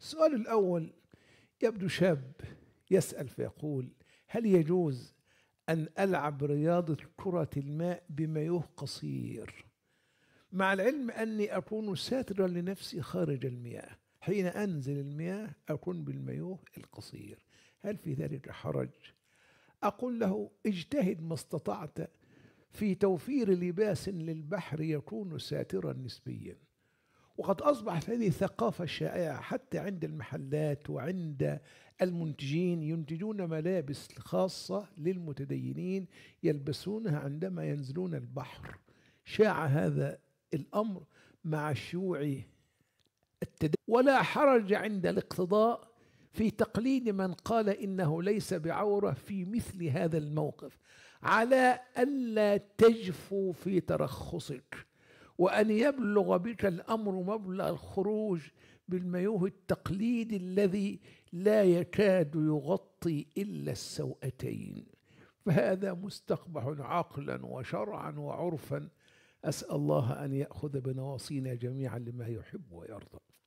السؤال الأول يبدو شاب يسأل فيقول هل يجوز أن ألعب رياضة كرة الماء بمايوه قصير مع العلم أني أكون ساترا لنفسي خارج المياه حين أنزل المياه أكون بالمايوه القصير هل في ذلك حرج؟ أقول له اجتهد ما استطعت في توفير لباس للبحر يكون ساترا نسبيا وقد أصبحت هذه ثقافة شائعة حتى عند المحلات وعند المنتجين ينتجون ملابس خاصة للمتدينين يلبسونها عندما ينزلون البحر شاع هذا الأمر مع شيوع التدين ولا حرج عند الاقتضاء في تقليد من قال إنه ليس بعورة في مثل هذا الموقف على ألا تجفو في ترخصك وأن يبلغ بك الأمر مبلغ الخروج بالميوه التقليدي الذي لا يكاد يغطي إلا السوأتين فهذا مستقبح عقلا وشرعا وعرفا أسأل الله أن يأخذ بنواصينا جميعا لما يحب ويرضى